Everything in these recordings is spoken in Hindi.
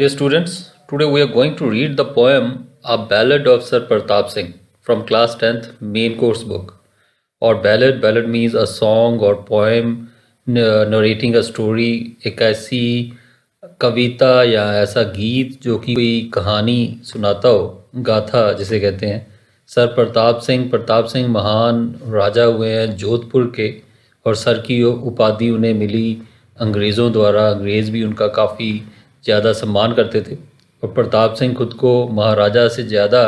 Dear students, today we are going to read the poem A Ballad of Sir Pratap Singh from class 10th main course book. Or ballad, ballad means a song or poem narrating a story, एक ऐसी kavita ya aisa geet jo ki koi kahani sunata ho, gatha जिसे kehte hain. Sir Pratap Singh Pratap Singh महान राजा हुए हैं जोधपुर के और सर की उपाधि उन्हें मिली अंग्रेज़ों द्वारा अंग्रेज़ भी उनका काफ़ी ज़्यादा सम्मान करते थे और प्रताप सिंह खुद को महाराजा से ज़्यादा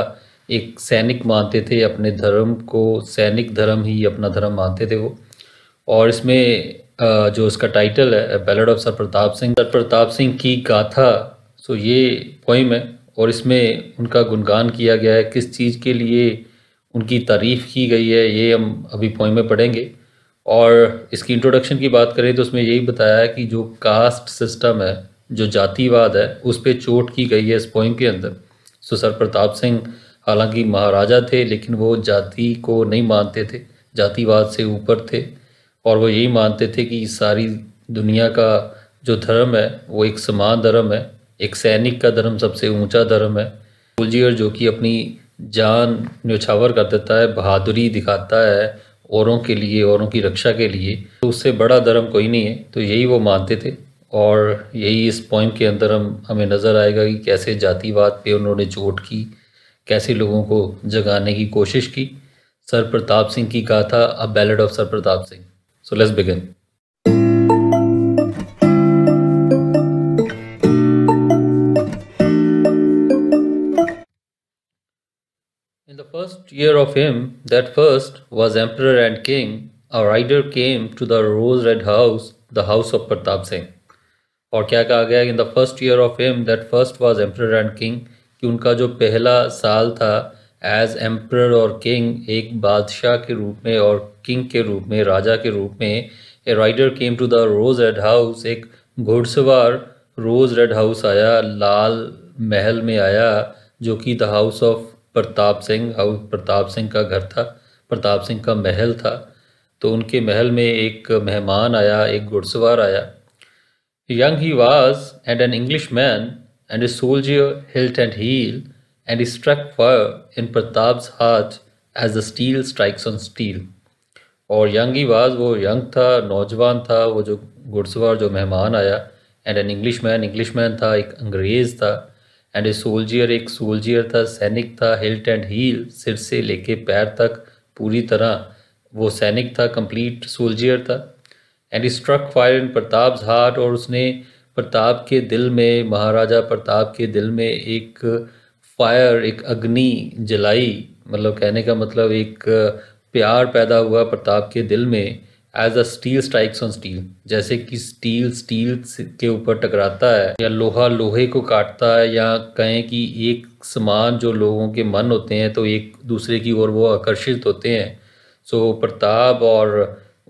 एक सैनिक मानते थे अपने धर्म को सैनिक धर्म ही अपना धर्म मानते थे वो और इसमें जो इसका टाइटल है ballad of sir Pratap Singh sir Pratap Singh की गाथा सो ये पोइम है और इसमें उनका गुणगान किया गया है किस चीज़ के लिए उनकी तारीफ़ की गई है ये हम अभी पोइम में पढ़ेंगे और इसकी इंट्रोडक्शन की बात करें तो उसमें यही बताया है कि जो कास्ट सिस्टम है जो जातिवाद है उस पर चोट की गई है इस पोइम के अंदर सो सर प्रताप सिंह हालांकि महाराजा थे लेकिन वो जाति को नहीं मानते थे जातिवाद से ऊपर थे और वो यही मानते थे कि सारी दुनिया का जो धर्म है वो एक समान धर्म है एक सैनिक का धर्म सबसे ऊंचा धर्म है कुलजीर जो कि अपनी जान न्योछावर कर देता है बहादुरी दिखाता है औरों के लिए औरों की रक्षा के लिए तो उससे बड़ा धर्म कोई नहीं है तो यही वो मानते थे और यही इस पोइम के अंदर हम हमें नज़र आएगा कि कैसे जातिवाद पे उन्होंने चोट की कैसे लोगों को जगाने की कोशिश की सर प्रताप सिंह की गाथा a ballad of sir Pratap Singh so let's begin In the first year of him, that first was emperor and king, a rider came to the rose red house, the house of Pratap Singh. और क्या कहा गया in the first year of him that first was emperor and king कि उनका जो पहला साल था एज एम्प्रर और किंग एक बादशाह के रूप में और किंग के रूप में राजा के रूप में a rider came to the rose red house एक घुड़सवार रोज रेड हाउस आया लाल महल में आया जो कि the house of Pratap Singh house Pratap Singh का घर था प्रताप सिंह का महल था तो उनके महल में एक मेहमान आया एक घुड़सवार आया Young he was, and an Englishman, and a soldier hilt and heel, and he struck fire in Pratap's heart as the steel strikes on steel. और यंग ही वाज वो यंग था नौजवान था वो जो घुड़सवार जो मेहमान आया and an English man English man था एक अंग्रेज़ था एंड ए सोल्जियर एक सोल्जियर था सैनिक था हिल्ट एंड हील सिर से लेके पैर तक पूरी तरह वो सैनिक था कंप्लीट सोल्जियर था and struck fire in Pratap heart और उसने प्रताप के दिल में महाराजा प्रताप के दिल में एक फायर एक अग्नि जलाई मतलब कहने का मतलब एक प्यार पैदा हुआ प्रताप के दिल में as a steel strikes on steel जैसे कि स्टील स्टील के ऊपर टकराता है या लोहा लोहे को काटता है या कहें कि एक समान जो लोगों के मन होते हैं तो एक दूसरे की ओर वो आकर्षित होते हैं सो so, प्रताप और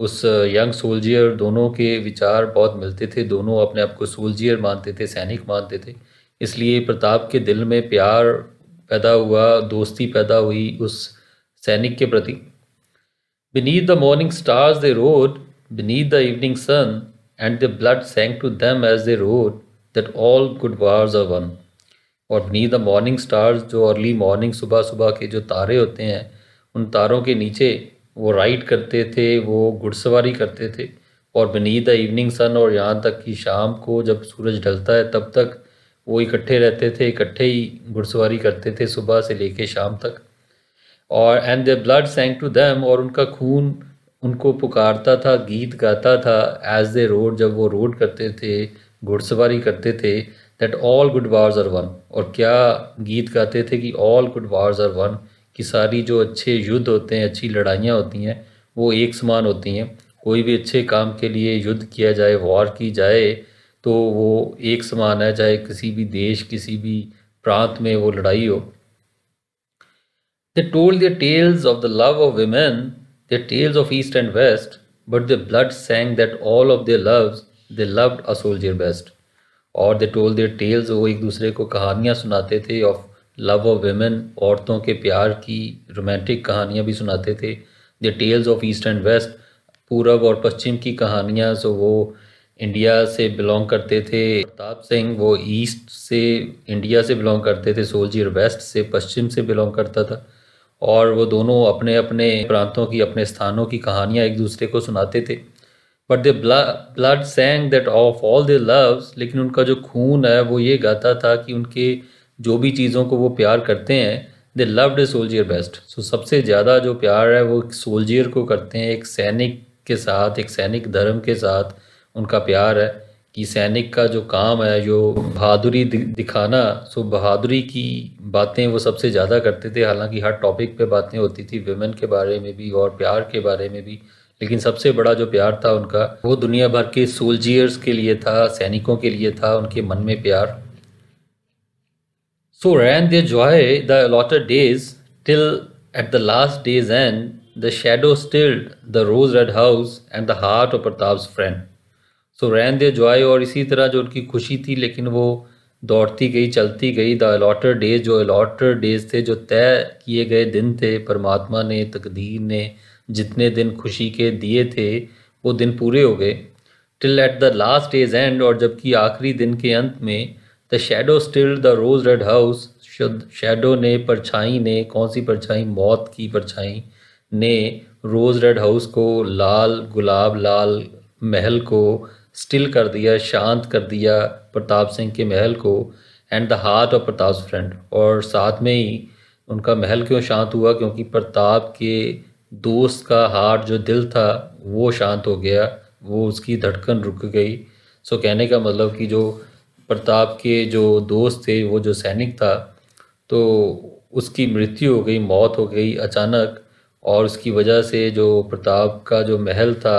उस यंग सोल्जियर दोनों के विचार बहुत मिलते थे दोनों अपने आप को सोल्जियर मानते थे सैनिक मानते थे इसलिए प्रताप के दिल में प्यार पैदा हुआ दोस्ती पैदा हुई उस सैनिक के प्रति beneath the morning stars they rode beneath the evening sun and the blood sang to them as they rode that all good wars are won और बीनीथ द मॉर्निंग स्टार्स जो अर्ली मॉर्निंग सुबह सुबह के जो तारे होते हैं उन तारों के नीचे वो राइड करते थे वो घुड़सवारी करते थे और बनीद द इवनिंग सन और यहाँ तक कि शाम को जब सूरज ढलता है तब तक वो इकट्ठे रहते थे इकट्ठे ही घुड़सवारी करते थे सुबह से लेके शाम तक और and the blood sang to them और उनका खून उनको पुकारता था गीत गाता था एज दे रोड जब वो रोड करते थे घुड़सवारी करते थे that all good wars are won और क्या गीत गाते थे कि all good wars are won कि सारी जो अच्छे युद्ध होते हैं अच्छी लड़ाइयाँ होती हैं वो एक समान होती हैं कोई भी अच्छे काम के लिए युद्ध किया जाए वॉर की जाए तो वो एक समान है चाहे किसी भी देश किसी भी प्रांत में वो लड़ाई हो the told the tales of the love of women the tales of east and west but the blood sang that all of the loves they loved a soldier best और द टोल द टेल्स वो एक दूसरे को कहानियाँ सुनाते थे ऑफ लव ऑफ वेमेन औरतों के प्यार की रोमांटिक कहानियाँ भी सुनाते थे the tales of east and west पूरब और पश्चिम की कहानियाँ जो वो इंडिया से बिलोंग करते थे प्रताप सिंह वो ईस्ट से इंडिया से बिलोंग करते थे सोल्जियर वेस्ट से पश्चिम से बिलोंग करता था और वो दोनों अपने अपने प्रांतों की अपने स्थानों की कहानियाँ एक दूसरे को सुनाते थे but the blood sang that of all the loves लेकिन उनका जो खून है वो ये गाता था कि उनके जो भी चीज़ों को वो प्यार करते हैं they love a soldier best so सबसे ज़्यादा जो प्यार है वो एक सोल्जियर को करते हैं एक सैनिक के साथ एक सैनिक धर्म के साथ उनका प्यार है कि सैनिक का जो काम है जो बहादुरी दिखाना सो बहादुरी की बातें वो सबसे ज़्यादा करते थे हालांकि हर टॉपिक पे बातें होती थी वेमेन के बारे में भी और प्यार के बारे में भी लेकिन सबसे बड़ा जो प्यार था उनका वो दुनिया भर के सोल्जियर्स के लिए था सैनिकों के लिए था उनके मन में प्यार So ran they joy the allotted days, till at the last day's end the shadow stilled the rose red house and the heart of Pratap's friend. So ran they joy और इसी तरह जो उनकी खुशी थी लेकिन वो दौड़ती गई चलती गई द अलॉटेड डेज जो अलॉटेड डेज थे जो तय किए गए दिन थे परमात्मा ने तकदीर ने जितने दिन खुशी के दिए थे वो दिन पूरे हो गए till at the last days and और जबकि आखिरी दिन के अंत में the shadow still the rose red house शुद्ध शेडो ने परछाई ने कौन सी परछाई मौत की परछाई ने रोज रेड हाउस को लाल गुलाब लाल महल को स्टिल कर दिया शांत कर दिया प्रताप सिंह के महल को and the heart of Pratap friend और साथ में ही उनका महल क्यों शांत हुआ क्योंकि प्रताप के दोस्त का हार्ट जो दिल था वो शांत हो गया वो उसकी धड़कन रुक गई सो कहने का मतलब कि जो प्रताप के जो दोस्त थे वो जो सैनिक था तो उसकी मृत्यु हो गई मौत हो गई अचानक और उसकी वजह से जो प्रताप का जो महल था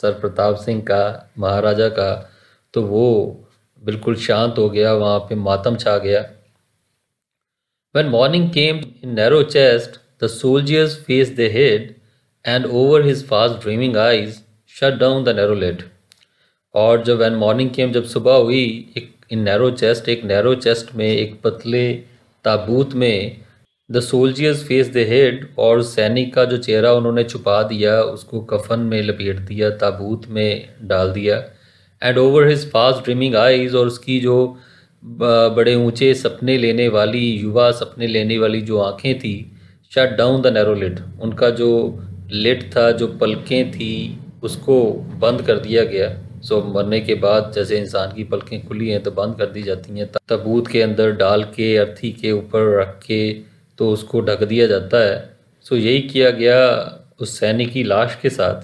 सर प्रताप सिंह का महाराजा का तो वो बिल्कुल शांत हो गया वहाँ पे मातम छा गया one morning came in narrow chest the soldier's face the head and over his fast dreaming eyes shut down the narrow lid और जब वन मॉर्निंग केम जब सुबह हुई एक इन नैरो चेस्ट एक नैरो चेस्ट में एक पतले ताबूत में the soldier's face the head और सैनिक का जो चेहरा उन्होंने छुपा दिया उसको कफन में लपेट दिया ताबूत में डाल दिया and over his fast dreaming eyes और उसकी जो बड़े ऊंचे सपने लेने वाली युवा सपने लेने वाली जो आंखें थी shut down the narrow lid उनका जो लिट था जो पलकें थी उसको बंद कर दिया गया सो मरने के बाद जैसे इंसान की पलकें खुली हैं तो बंद कर दी जाती हैं तबूत के अंदर डाल के अर्थी के ऊपर रख के तो उसको ढक दिया जाता है सो यही किया गया उस सैनिक की लाश के साथ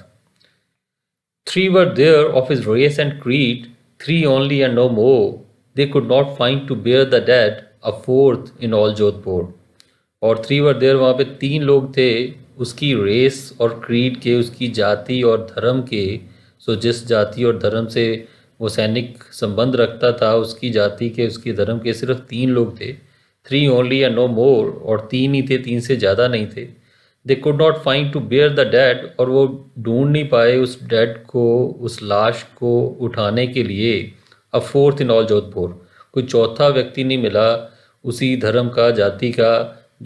three were there of his race and creed three only and no more they could not find to bear the dead a fourth in all Jodhpur और थ्री वर देयर वहाँ पे तीन लोग थे उसकी रेस और क्रीड के उसकी जाति और धर्म के सो जिस जाति और धर्म से वो सैनिक संबंध रखता था उसकी जाति के उसके धर्म के सिर्फ तीन लोग थे थ्री ओनली या नो मोर और तीन ही थे तीन से ज़्यादा नहीं थे they could not find to bear the dead और वो ढूंढ नहीं पाए उस डैड को उस लाश को उठाने के लिए a fourth in all Jodhpur कोई चौथा व्यक्ति नहीं मिला उसी धर्म का जाति का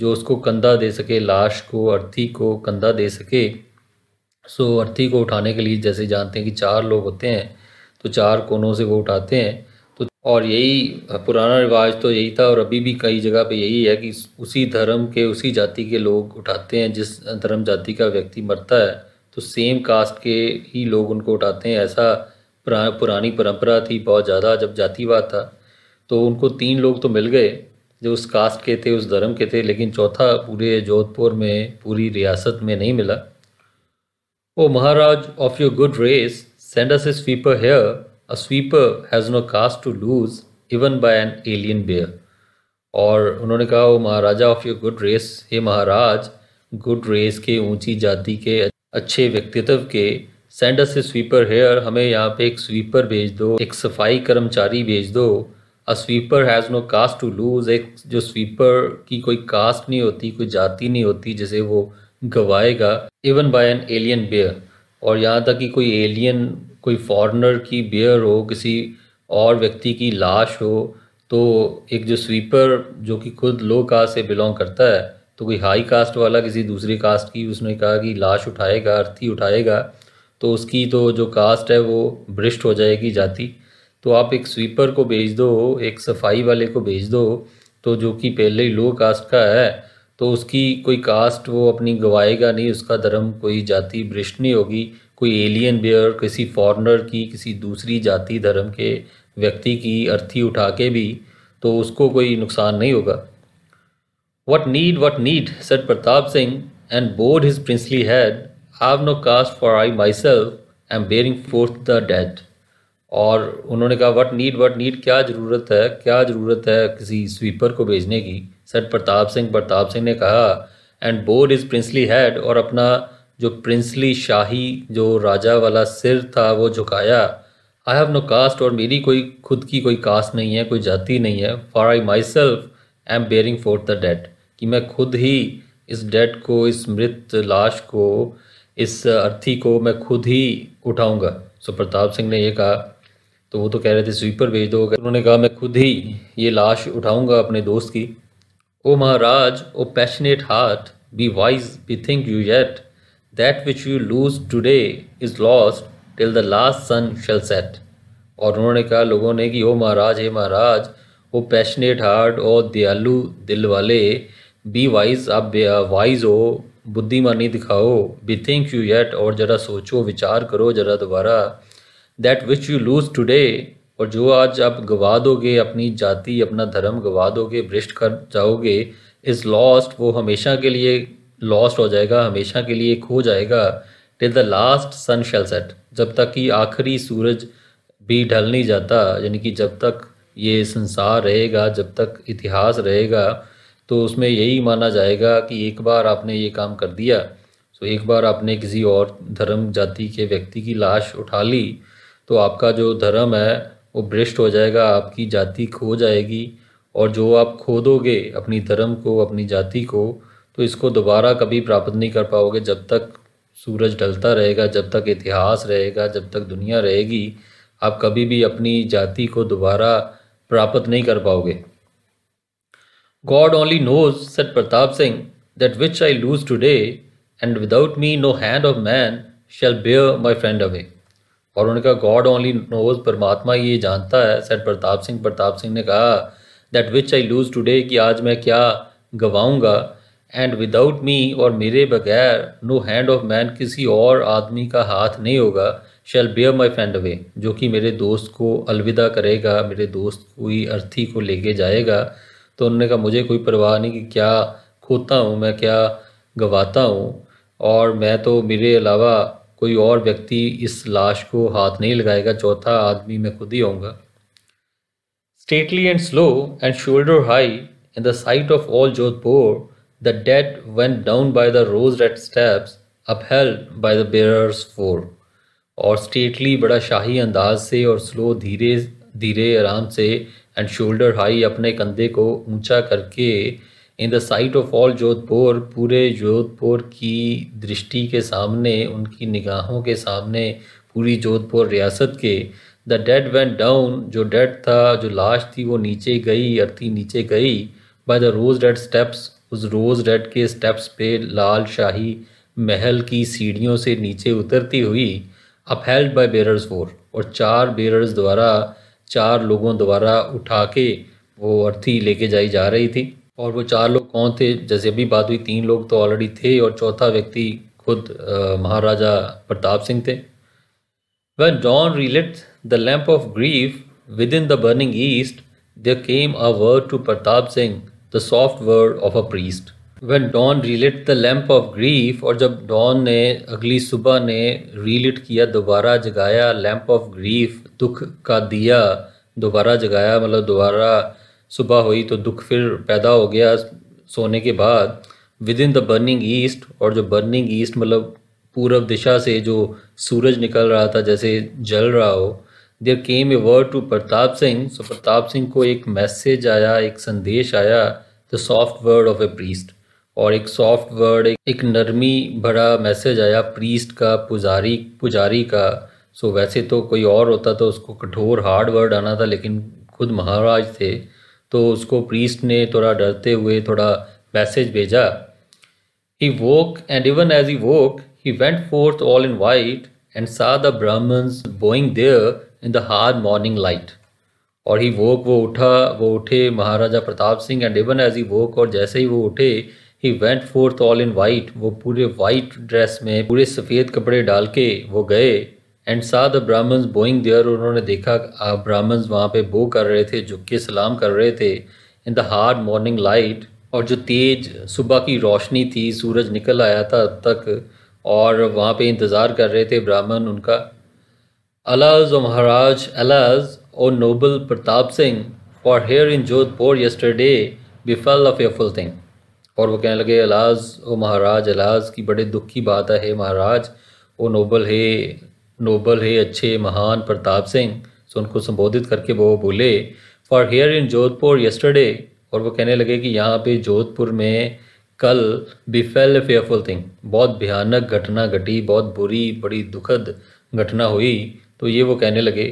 जो उसको कंधा दे सके लाश को अर्थी को कंधा दे सके सो अर्थी को उठाने के लिए जैसे जानते हैं कि चार लोग होते हैं तो चार कोनों से वो उठाते हैं तो और यही पुराना रिवाज तो यही था और अभी भी कई जगह पे यही है कि उसी धर्म के उसी जाति के लोग उठाते हैं जिस धर्म जाति का व्यक्ति मरता है तो सेम कास्ट के ही लोग उनको उठाते हैं ऐसा पुरा, पुरानी परंपरा थी बहुत ज़्यादा जब जातिवाद था तो उनको तीन लोग तो मिल गए जो उस कास्ट के थे उस धर्म के थे लेकिन चौथा पूरे जोधपुर में पूरी रियासत में नहीं मिला O oh, Maharaj of your good race, send us a sweeper here. A sweeper has no caste to lose, even by an alien bear. और उन्होंने कहा वो oh, maharaja of your good race हे महाराज गुड रेस के ऊंची जाति के अच्छे व्यक्तित्व के send us a sweeper here हमें यहाँ पे एक स्वीपर भेज दो एक सफाई कर्मचारी भेज दो a sweeper has no caste to lose एक जो स्वीपर की कोई कास्ट नहीं होती कोई जाति नहीं होती जैसे वो गवाएगा even by an alien bier और यहाँ तक कि कोई एलियन कोई फॉरेनर की बियर हो किसी और व्यक्ति की लाश हो तो एक जो स्वीपर जो कि खुद लो कास्ट से बिलोंग करता है तो कोई हाई कास्ट वाला किसी दूसरी कास्ट की उसने कहा कि लाश उठाएगा अर्थी उठाएगा तो उसकी तो जो कास्ट है वो ब्रिस्ट हो जाएगी जाति तो आप एक स्वीपर को भेज दो एक सफाई वाले को भेज दो तो जो कि पहले ही लो कास्ट का है तो उसकी कोई कास्ट वो अपनी गवाएगा नहीं उसका धर्म कोई जाति भ्रष्ट नहीं होगी कोई एलियन बेयर किसी फॉरनर की किसी दूसरी जाति धर्म के व्यक्ति की अर्थी उठा के भी तो उसको कोई नुकसान नहीं होगा what need what need sir Pratap Singh and bowed his princely head have no caste for I myself am bearing forth the death और उन्होंने कहा व्हाट नीड व्हाट नीड क्या ज़रूरत है क्या ज़रूरत है किसी स्वीपर को भेजने की सर प्रताप सिंह प्रताप सिंह ने कहा and bowed his princely head और अपना जो प्रिंसली शाही जो राजा वाला सिर था वो झुकाया आई हैव नो कास्ट और मेरी कोई खुद की कोई कास्ट नहीं है कोई जाति नहीं है for I myself I am bearing forth the dead कि मैं खुद ही इस डेट को इस मृत लाश को इस अर्थी को मैं खुद ही उठाऊंगा सो प्रताप सिंह ने यह कहा तो वो तो कह रहे थे स्वीपर भेज दो तो उन्होंने कहा मैं खुद ही ये लाश उठाऊंगा अपने दोस्त की oh Maharaj oh passionate heart be wise bethink you yet that which you lose today is lost till the last sun shall set और उन्होंने कहा लोगों ने कि ओ महाराज हे महाराज ओ पैशनेट हार्ट ओ दयालु दिल वाले बी वाइज आप वाइज हो बुद्धिमानी दिखाओ बी थिंक यू येट और ज़रा सोचो विचार करो ज़रा दोबारा that which you lose today और जो आज आप गवा दोगे अपनी जाति अपना धर्म गवा दोगे भ्रष्ट कर जाओगे इज़ लॉस्ट वो हमेशा के लिए लॉस्ट हो जाएगा हमेशा के लिए खो जाएगा till the last sun shall set जब तक कि आखिरी सूरज भी ढल नहीं जाता यानी कि जब तक ये संसार रहेगा जब तक इतिहास रहेगा तो उसमें यही माना जाएगा कि एक बार आपने ये काम कर दिया तो एक बार आपने किसी और धर्म जाति के व्यक्ति की लाश उठा ली तो आपका जो धर्म है वो भ्रष्ट हो जाएगा आपकी जाति खो जाएगी और जो आप खो दोगे अपनी धर्म को अपनी जाति को तो इसको दोबारा कभी प्राप्त नहीं कर पाओगे जब तक सूरज ढलता रहेगा जब तक इतिहास रहेगा जब तक दुनिया रहेगी आप कभी भी अपनी जाति को दोबारा प्राप्त नहीं कर पाओगे God only knows said Pratap Singh that which I lose today and without me no hand of man shall bear my friend away और उनका गॉड ओनली नोज परमात्मा ये जानता है सर प्रताप सिंह प्रताप सिंह ने कहा that which I lose today कि आज मैं क्या गवाऊँगा एंड विदाउट मी और मेरे बगैर नो हैंड ऑफ मैन किसी और आदमी का हाथ नहीं होगा shall bear my friend away जो कि मेरे दोस्त को अलविदा करेगा मेरे दोस्त कोई अर्थी को लेके जाएगा तो उन्होंने कहा मुझे कोई परवाह नहीं कि क्या खोता हूँ मैं क्या गवाता हूँ और मैं तो मेरे अलावा कोई और व्यक्ति इस लाश को हाथ नहीं लगाएगा चौथा आदमी मैं खुद ही आऊँगा stately and slow and shoulder high in the sight of all Jodhpur the dead went down by the rose red steps upheld by the bearers four और स्टेटली बड़ा शाही अंदाज से और स्लो धीरे धीरे आराम से एंड शोल्डर हाई अपने कंधे को ऊंचा करके in the sight of all Jodhpur पूरे जोधपुर की दृष्टि के सामने उनकी निगाहों के सामने पूरी जोधपुर रियासत के द डेड वेंट डाउन जो डेड था जो लाश थी वो नीचे गई अर्थी नीचे गई by the rose red steps उस रोज़ डेड के स्टेप्स पे लाल शाही महल की सीढ़ियों से नीचे उतरती हुई हेल्ड बाय बेरर्स फोर और चार बेरर्स द्वारा चार लोगों द्वारा उठा के वो अर्थी लेके जाई जा रही थी और वो चार लोग कौन थे जैसे अभी बात हुई तीन लोग तो ऑलरेडी थे और चौथा व्यक्ति खुद महाराजा प्रताप सिंह थे when dawn relit the lamp of grief within the burning east there came a word to Pratap Singh the soft word of a priest when dawn relit the lamp of grief और जब डॉन ने अगली सुबह ने रिलिट किया दोबारा जगाया लैम्प ऑफ ग्रीफ दुख का दिया दोबारा जगाया मतलब दोबारा सुबह हुई तो दुख फिर पैदा हो गया सोने के बाद within the burning east और जो बर्निंग ईस्ट मतलब पूर्व दिशा से जो सूरज निकल रहा था जैसे जल रहा हो there came a word to Pratap Singh so Pratap Singh को एक मैसेज आया एक संदेश आया the soft word of a priest और एक सॉफ्ट वर्ड एक, एक नरमी भरा मैसेज आया प्रीस्ट का पुजारी पुजारी का सो so, वैसे तो कोई और होता तो उसको कठोर हार्ड वर्ड आना था लेकिन खुद महाराज थे तो उसको प्रीस्ट ने थोड़ा डरते हुए थोड़ा मैसेज भेजा he woke and even as he woke he went forth all in white and saw the Brahmans bowing there in the hard morning light और ही वोक वो उठा वो उठे Maharaja Pratap Singh and even as he woke और जैसे ही वो उठे he went forth all in white वो पूरे वाइट ड्रेस में पूरे सफ़ेद कपड़े डाल के वो गए and saw the Brahmans bowing there उन्होंने देखा ब्राह्मण्स वहाँ पे बो कर रहे थे झुक के सलाम कर रहे थे in the hard morning light और जो तेज सुबह की रोशनी थी सूरज निकल आया था अब तक और वहाँ पे इंतज़ार कर रहे थे ब्राह्मण उनका अलाज और महाराज अलाज और नोबल प्रताप सिंह और here in Jodhpur yesterday befell of fearful thing और वो कहने लगे अलाज ओ महाराज अलाज की बड़े दुख की बात है महाराज ओ नोबल है नोबल है अच्छे महान प्रताप सिंह सो उनको संबोधित करके वो बोले for here in Jodhpur yesterday और वो कहने लगे कि यहाँ पे जोधपुर में कल बिफेल फेयरफुल थिंग बहुत भयानक घटना घटी बहुत बुरी बड़ी दुखद घटना हुई तो ये वो कहने लगे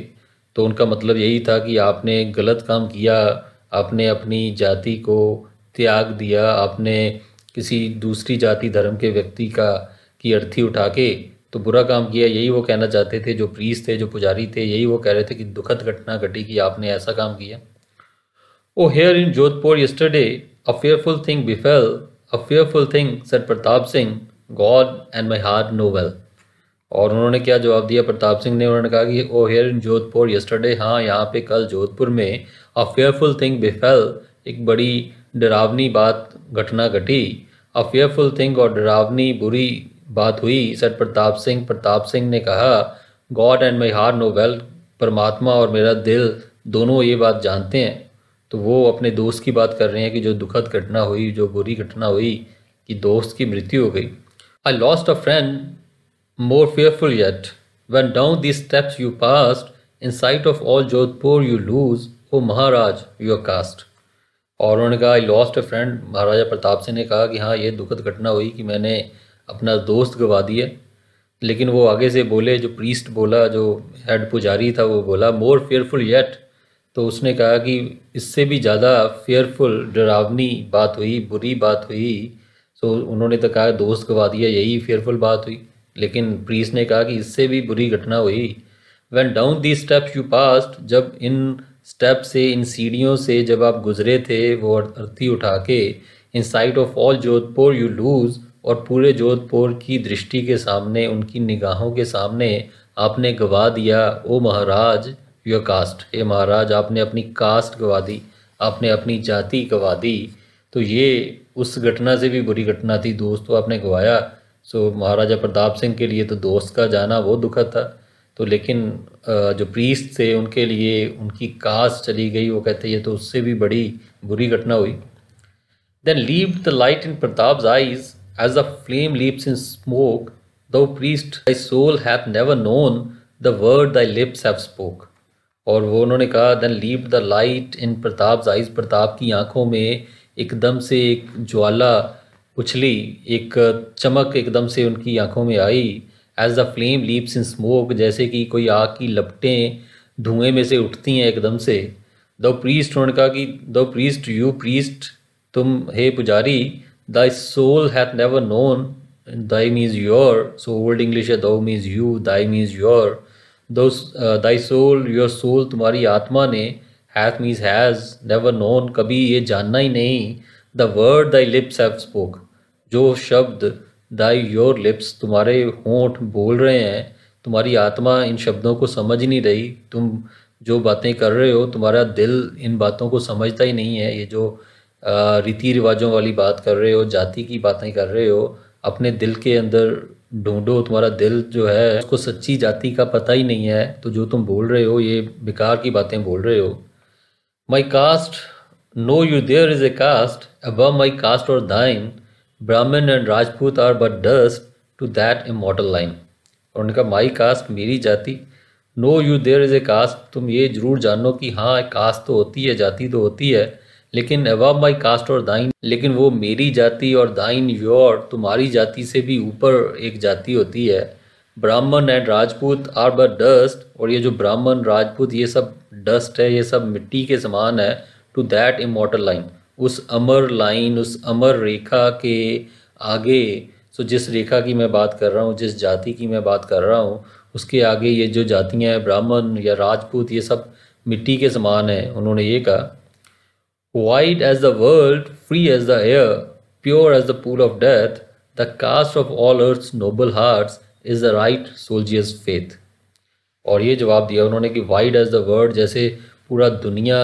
तो उनका मतलब यही था कि आपने गलत काम किया आपने अपनी जाति को त्याग दिया आपने किसी दूसरी जाति धर्म के व्यक्ति का की अर्थी उठा के तो बुरा काम किया यही वो कहना चाहते थे जो प्रीस थे जो पुजारी थे यही वो कह रहे थे कि दुखद घटना घटी कि आपने ऐसा काम किया oh here in Jodhpur yesterday a fearful thing befell a fearful thing sir Pratap Singh God and my heart know well और उन्होंने क्या जवाब दिया प्रताप सिंह ने उन्होंने कहा कि oh here in Jodhpur yesterday हाँ यहाँ पे कल जोधपुर में अ फेयरफुल थिंग बिफेल एक बड़ी डरावनी बात घटना घटी अ फेयरफुल थिंग और डरावनी बुरी बात हुई सर प्रताप सिंह प्रताप सिंह ने कहा गॉड एंड माई हार नोवेल परमात्मा और मेरा दिल दोनों ये बात जानते हैं तो वो अपने दोस्त की बात कर रहे हैं कि जो दुखद घटना हुई जो बुरी घटना हुई कि दोस्त की मृत्यु हो गई I lost a friend more fearful yet when down the steps you passed in sight of all Jodhpur you lose oh Maharaj your caste और उन्होंने कहा I lost a friend Maharaja Pratap Singh ने कहा कि हाँ ये दुखद घटना हुई कि मैंने अपना दोस्त गवा दिया लेकिन वो आगे से बोले जो प्रीस्ट बोला जो हेड पुजारी था वो बोला मोर फेयरफुल येट तो उसने कहा कि इससे भी ज़्यादा फेयरफुल डरावनी बात हुई बुरी बात हुई सो तो उन्होंने तो कहा दोस्त गवा दिया यही फेयरफुल बात हुई लेकिन प्रीस्ट ने कहा कि इससे भी बुरी घटना हुई when down the steps you passed जब इन स्टेप से इन सीढ़ियों से जब आप गुजरे थे वो अर्थी उठा के in sight of all Jodhpur you lose और पूरे जोधपुर की दृष्टि के सामने उनकी निगाहों के सामने आपने गवा दिया ओ महाराज योर कास्ट ए महाराज आपने अपनी कास्ट गवा दी आपने अपनी जाति गवा दी तो ये उस घटना से भी बुरी घटना थी दोस्त तो आपने गवाया सो महाराजा प्रताप सिंह के लिए तो दोस्त का जाना वो दुखद था तो लेकिन जो प्रीस थे उनके लिए उनकी कास्ट चली गई वो कहते ये तो उससे भी बड़ी बुरी घटना हुई then leave the light in Pratap's eyes As the flame leaps in smoke, thou priest, thy soul hath never known the word thy lips have spoke. और वो उन्होंने कहा then leap the light in Pratap eyes Pratap की आंखों में एकदम से एक ज्वाला उछली एक चमक एकदम से उनकी आंखों में आई as the flame leaps in smoke जैसे कि कोई आग की लपटें धुएं में से उठती हैं एकदम से दो प्रीस्ट उन्होंने कहा कि दो प्रीस्ट यू प्रीस्ट तुम हे पुजारी Thy soul hath never known. Thy means your. So old English hai, thou means you. Thy means your. those uh, thy soul, your soul, tumhari atma ne hath means has. Never known. kabhi ye janna hi nahi The word thy lips have spoke. जो शब्द दाई योर लिप्स तुम्हारे होंठ बोल रहे हैं तुम्हारी आत्मा इन शब्दों को समझ नहीं रही तुम जो बातें कर रहे हो तुम्हारा दिल इन बातों को समझता ही नहीं है ये जो रीति रिवाजों वाली बात कर रहे हो जाति की बातें कर रहे हो अपने दिल के अंदर ढूंढो तुम्हारा दिल जो है उसको सच्ची जाति का पता ही नहीं है तो जो तुम बोल रहे हो ये बेकार की बातें बोल रहे हो my caste know you there is a caste अब माई कास्ट और thine Brahmin and Rajput are but dust to that model line और उनका माई कास्ट मेरी जाति know you there is a caste तुम ये जरूर जानो कि हाँ कास्ट तो होती है जाति तो होती है लेकिन अबाब माई कास्ट और दाइन लेकिन वो मेरी जाति और दाइन योर तुम्हारी जाति से भी ऊपर एक जाति होती है Brahmin and Rajput are but dust और ये जो ब्राह्मण राजपूत ये सब डस्ट है ये सब मिट्टी के समान है टू दैट इमोटल लाइन उस अमर लाइन उस अमर रेखा के आगे सो जिस रेखा की मैं बात कर रहा हूँ जिस जाति की मैं बात कर रहा हूँ उसके आगे ये जो जातियाँ हैं ब्राह्मण या राजपूत ये सब मिट्टी के समान है उन्होंने ये कहा Wide as the world, free as the air, pure as the pool of death, the cast of all earth's noble hearts is the right soldier's faith. और ये जवाब दिया उन्होंने कि वाइड एज द वर्ल्ड जैसे पूरा दुनिया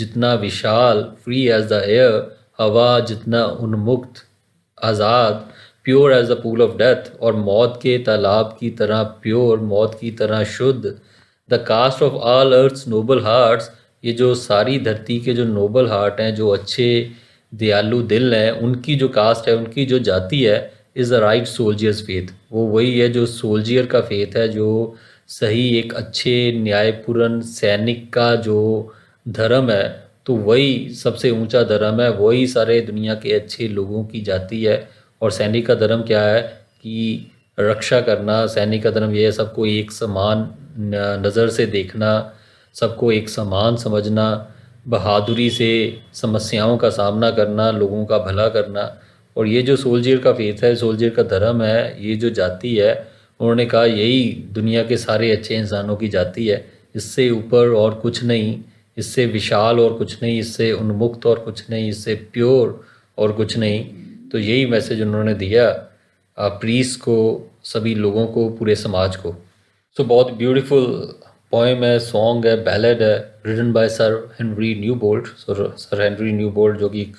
जितना विशाल फ्री एज द एयर हवा जितना उन्मुक्त आज़ाद pure as the pool of death और मौत के तालाब की तरह प्योर मौत की तरह शुद्ध the caste of all earth's noble hearts ये जो सारी धरती के जो नोबल हार्ट हैं जो अच्छे दयालु दिल हैं उनकी जो कास्ट है उनकी जो जाति है is the right soldier's faith वो वही है जो सोल्जियर का फेथ है जो सही एक अच्छे न्यायपूर्ण सैनिक का जो धर्म है तो वही सबसे ऊंचा धर्म है वही सारे दुनिया के अच्छे लोगों की जाति है और सैनिक का धर्म क्या है कि रक्षा करना सैनिक का धर्म यह है सबको एक समान नज़र से देखना सबको एक समान समझना बहादुरी से समस्याओं का सामना करना लोगों का भला करना और ये जो सोल्जियर का फेथ है सोल्जियर का धर्म है ये जो जाति है उन्होंने कहा यही दुनिया के सारे अच्छे इंसानों की जाति है इससे ऊपर और कुछ नहीं इससे विशाल और कुछ नहीं इससे उन्मुक्त और कुछ नहीं इससे प्योर और कुछ नहीं तो यही मैसेज उन्होंने दिया प्रीस को सभी लोगों को पूरे समाज को सो so, बहुत ब्यूटीफुल पोएम है सॉन्ग है बैलेड है written by sir Henry Newbolt sir Henry Newbolt जो कि एक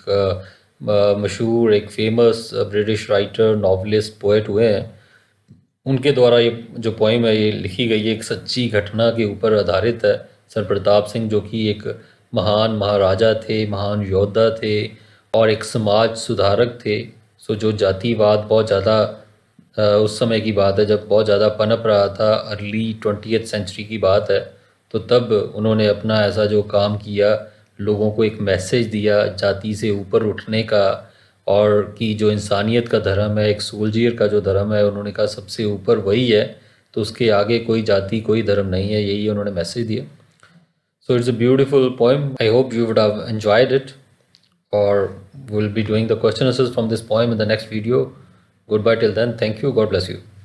मशहूर एक famous British writer novelist poet हुए हैं उनके द्वारा ये जो पोइम है ये लिखी गई है एक सच्ची घटना के ऊपर आधारित है सर प्रताप सिंह जो कि एक महान महाराजा थे महान योद्धा थे और एक समाज सुधारक थे सो जो जातिवाद बहुत ज़्यादा उस समय की बात है जब बहुत ज़्यादा पनप रहा था अर्ली ट्वेंटी सेंचुरी की बात है तो तब उन्होंने अपना ऐसा जो काम किया लोगों को एक मैसेज दिया जाति से ऊपर उठने का और कि जो इंसानियत का धर्म है एक सोल्जियर का जो धर्म है उन्होंने कहा सबसे ऊपर वही है तो उसके आगे कोई जाति कोई धर्म नहीं है यही उन्होंने मैसेज दिया so it's a beautiful poem I hope you would have enjoyed it और will be doing the question from this poem in the next video Goodbye till then. Thank you. God bless you.